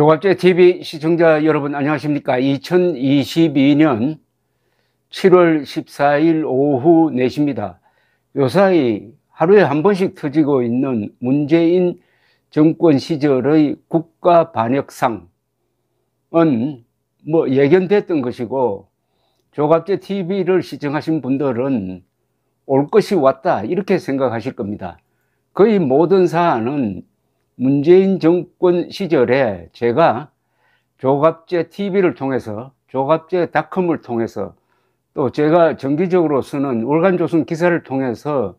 조갑제 TV 시청자 여러분 안녕하십니까 2022년 7월 14일 오후 4시입니다 요사이 하루에 한 번씩 터지고 있는 문재인 정권 시절의 국가 반역상은 뭐 예견됐던 것이고 조갑제 TV를 시청하신 분들은 올 것이 왔다 이렇게 생각하실 겁니다 거의 모든 사안은 문재인 정권 시절에 제가 조갑제 TV를 통해서 조갑제 닷컴을 통해서 또 제가 정기적으로 쓰는 월간조선 기사를 통해서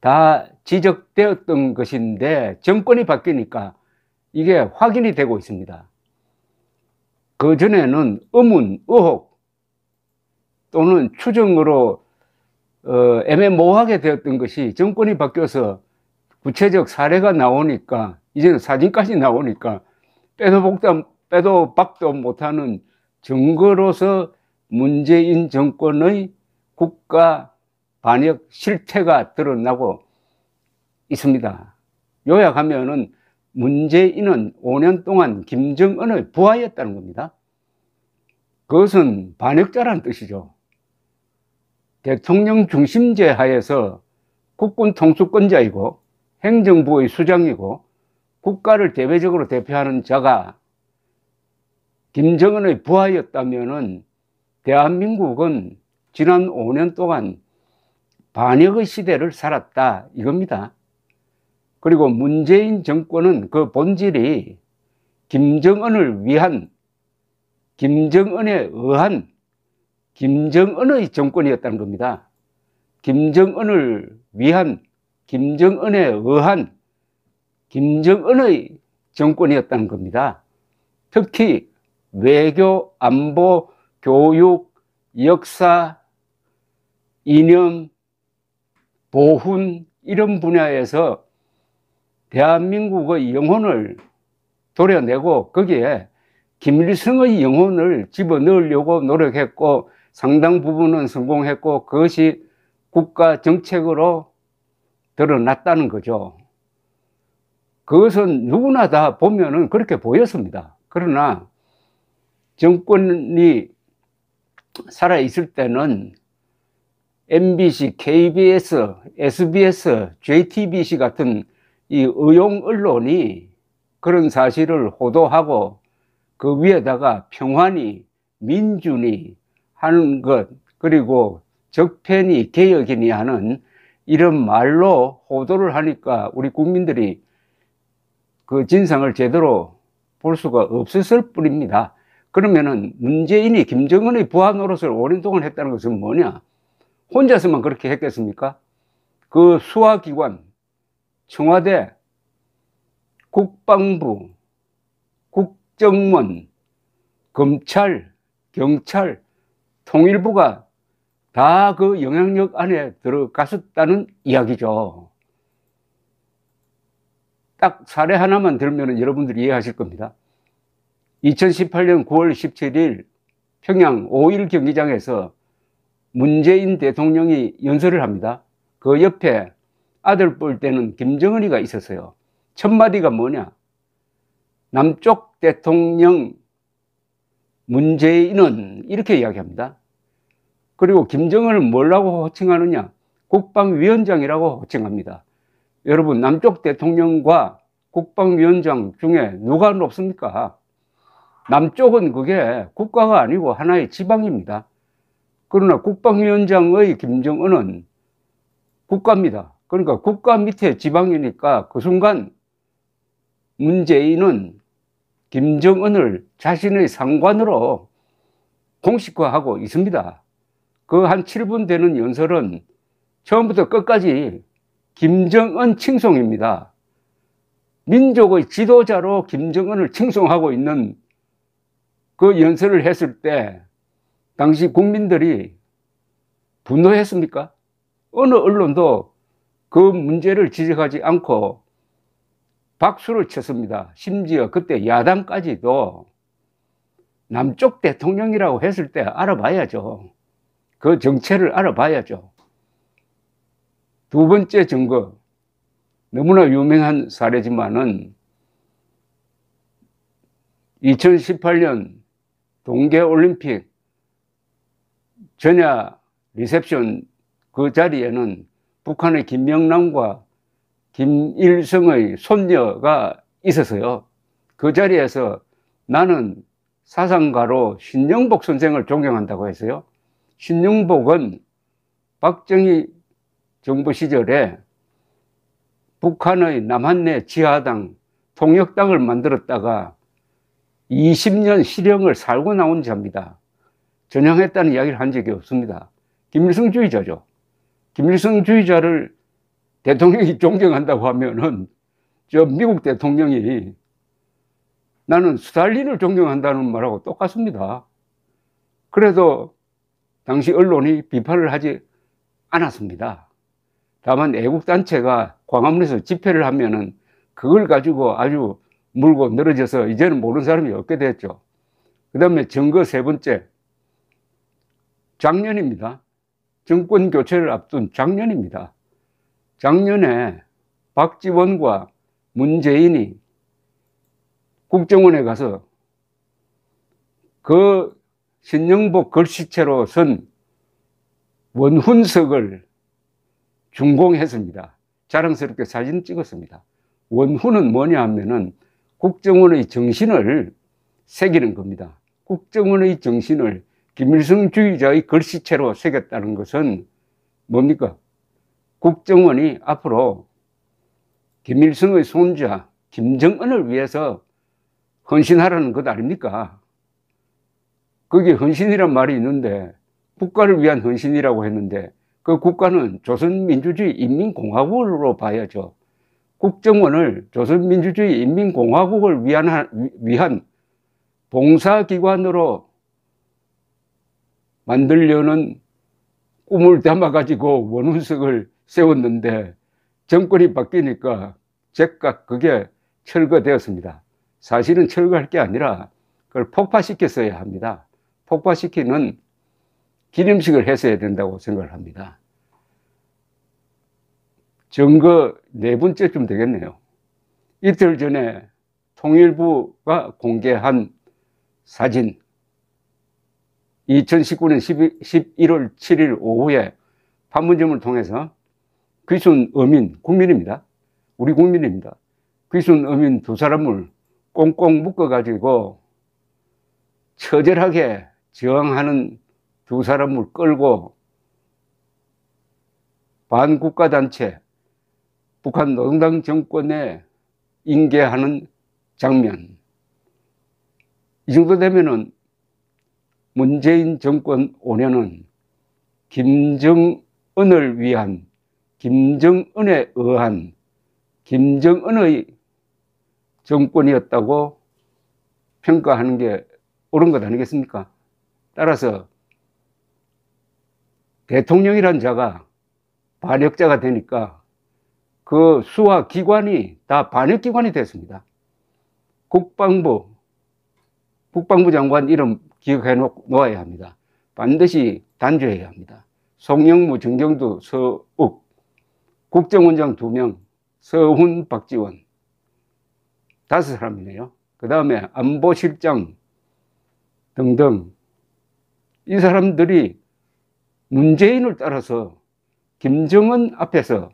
다 지적되었던 것인데 정권이 바뀌니까 이게 확인이 되고 있습니다. 그 전에는 의문, 의혹 또는 추정으로 어, 애매모호하게 되었던 것이 정권이 바뀌어서 구체적 사례가 나오니까 이제는 사진까지 나오니까 빼도 복담, 빼도 박도 못하는 증거로서 문재인 정권의 국가 반역 실태가 드러나고 있습니다. 요약하면은 문재인은 5년 동안 김정은을 부하였다는 겁니다. 그것은 반역자라는 뜻이죠. 대통령 중심제 하에서 국군 통수권자이고 행정부의 수장이고 국가를 대외적으로 대표하는 저가 김정은의 부하였다면 대한민국은 지난 5년 동안 반역의 시대를 살았다 이겁니다. 그리고 문재인 정권은 그 본질이 김정은을 위한 김정은에 의한 김정은의 정권이었다는 겁니다. 김정은을 위한 김정은에 의한 김정은의 정권이었다는 겁니다. 특히 외교, 안보, 교육, 역사, 이념, 보훈 이런 분야에서 대한민국의 영혼을 도려내고 거기에 김일성의 영혼을 집어넣으려고 노력했고 상당 부분은 성공했고 그것이 국가 정책으로 드러났다는 거죠. 그것은 누구나 다 보면은 그렇게 보였습니다. 그러나 정권이 살아있을 때는 MBC, KBS, SBS, JTBC 같은 이 의용 언론이 그런 사실을 호도하고 그 위에다가 평화니, 민주니 하는 것, 그리고 적폐니, 개혁이니 하는 이런 말로 호도를 하니까 우리 국민들이 그 진상을 제대로 볼 수가 없었을 뿐입니다. 그러면은 문재인이 김정은의 부하 노릇을 오랜 동안 했다는 것은 뭐냐? 혼자서만 그렇게 했겠습니까? 그 수사기관, 청와대, 국방부, 국정원, 검찰, 경찰, 통일부가 다 그 영향력 안에 들어갔었다는 이야기죠. 딱 사례 하나만 들면 여러분들이 이해하실 겁니다. 2018년 9월 17일 평양 5일 경기장에서 문재인 대통령이 연설을 합니다. 그 옆에 아들 볼 때는 김정은이가 있었어요. 첫 마디가 뭐냐? 남쪽 대통령 문재인은 이렇게 이야기합니다. 그리고 김정은을 뭐라고 호칭하느냐? 국방위원장이라고 호칭합니다. 여러분 남쪽 대통령과 국방위원장 중에 누가 높습니까? 남쪽은 그게 국가가 아니고 하나의 지방입니다. 그러나 국방위원장의 김정은은 국가입니다. 그러니까 국가 밑에 지방이니까 그 순간 문재인은 김정은을 자신의 상관으로 공식화하고 있습니다. 그 한 7분 되는 연설은 처음부터 끝까지 김정은 칭송입니다. 민족의 지도자로 김정은을 칭송하고 있는 그 연설을 했을 때 당시 국민들이 분노했습니까? 어느 언론도 그 문제를 지적하지 않고 박수를 쳤습니다. 심지어 그때 야당까지도 남쪽 대통령이라고 했을 때 알아봐야죠. 그 정체를 알아봐야죠. 두 번째 증거, 너무나 유명한 사례지만은 2018년 동계올림픽 전야 리셉션 그 자리에는 북한의 김명남과 김일성의 손녀가 있어서요. 그 자리에서 나는 사상가로 신영복 선생을 존경한다고 했어요. 신영복은 박정희 정부 시절에 북한의 남한내 지하당 통역당을 만들었다가 20년 실형을 살고 나온 자입니다. 전향했다는 이야기를 한 적이 없습니다. 김일성주의자죠. 김일성주의자를 대통령이 존경한다고 하면은 저 미국 대통령이 나는 스탈린을 존경한다는 말하고 똑같습니다. 그래도 당시 언론이 비판을 하지 않았습니다. 다만 애국단체가 광화문에서 집회를 하면은 그걸 가지고 아주 물고 늘어져서 이제는 모르는 사람이 없게 됐죠. 그 다음에 증거 세 번째. 작년입니다. 정권 교체를 앞둔 작년입니다. 작년에 박지원과 문재인이 국정원에 가서 그 신영복 걸씨체로선 원훈석을 준공했습니다. 자랑스럽게 사진 찍었습니다. 원후는 뭐냐 하면은 국정원의 정신을 새기는 겁니다. 국정원의 정신을 김일성 주의자의 글씨체로 새겼다는 것은 뭡니까? 국정원이 앞으로 김일성의 손자 김정은을 위해서 헌신하라는 것 아닙니까? 그게 헌신이란 말이 있는데 국가를 위한 헌신이라고 했는데 그 국가는 조선민주주의 인민공화국으로 봐야죠. 국정원을 조선민주주의 인민공화국을 위한, 위한 봉사기관으로 만들려는 꿈을 담아가지고 원훈석을 세웠는데 정권이 바뀌니까 즉각 그게 철거되었습니다. 사실은 철거할 게 아니라 그걸 폭파시켰어야 합니다. 폭파시키는 기념식을 했어야 된다고 생각을 합니다. 정거 네 번째쯤 되겠네요. 이틀 전에 통일부가 공개한 사진 2019년 12, 11월 7일 오후에 판문점을 통해서 귀순 어민 국민입니다. 우리 국민입니다. 귀순 어민 두 사람을 꽁꽁 묶어가지고 처절하게 저항하는 두 사람을 끌고 반국가단체 북한 노동당 정권에 인계하는 장면 이 정도 되면은 문재인 정권 5년은 김정은을 위한 김정은에 의한 김정은의 정권이었다고 평가하는 게 옳은 것 아니겠습니까? 따라서 대통령이란 자가 반역자가 되니까 그 수하 기관이 다 반역기관이 됐습니다. 국방부, 국방부 장관 이름 기억해 놓아야 합니다. 반드시 단죄해야 합니다. 송영무, 정경두, 서욱, 국정원장 두 명 서훈, 박지원 다섯 사람이네요. 그 다음에 안보실장 등등 이 사람들이 문재인을 따라서 김정은 앞에서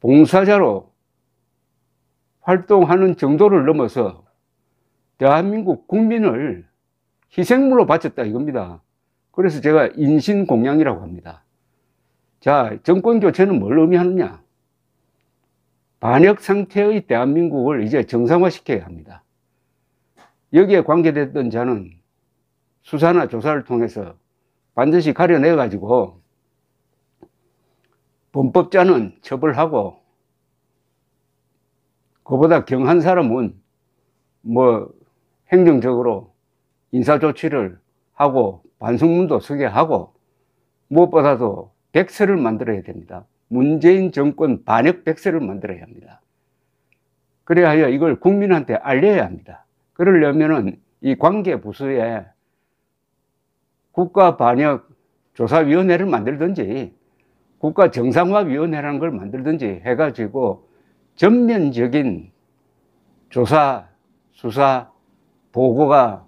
봉사자로 활동하는 정도를 넘어서 대한민국 국민을 희생물로 바쳤다 이겁니다. 그래서 제가 인신공양이라고 합니다. 자, 정권교체는 뭘 의미하느냐? 반역 상태의 대한민국을 이제 정상화시켜야 합니다. 여기에 관계됐던 자는 수사나 조사를 통해서 반드시 가려내 가지고 범법자는 처벌하고 그보다 경한 사람은 뭐 행정적으로 인사조치를 하고 반성문도 쓰게 하고 무엇보다도 백서를 만들어야 됩니다. 문재인 정권 반역 백서를 만들어야 합니다. 그래야 이걸 국민한테 알려야 합니다. 그러려면은 이 관계 부서에 국가반역조사위원회를 만들든지 국가정상화위원회라는 걸 만들든지 해가지고 전면적인 조사, 수사, 보고가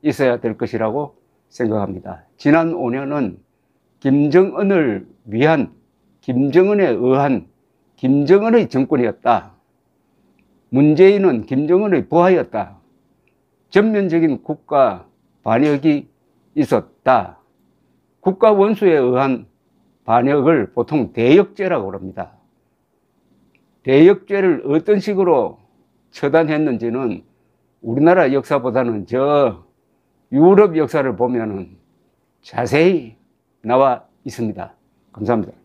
있어야 될 것이라고 생각합니다. 지난 5년은 김정은을 위한, 김정은에 의한, 김정은의 정권이었다. 문재인은 김정은의 부하였다. 전면적인 국가 반역이 있었다. 국가 원수에 의한 반역을 보통 대역죄라고 합니다. 대역죄를 어떤 식으로 처단했는지는 우리나라 역사보다는 저 유럽 역사를 보면은 자세히 나와 있습니다. 감사합니다.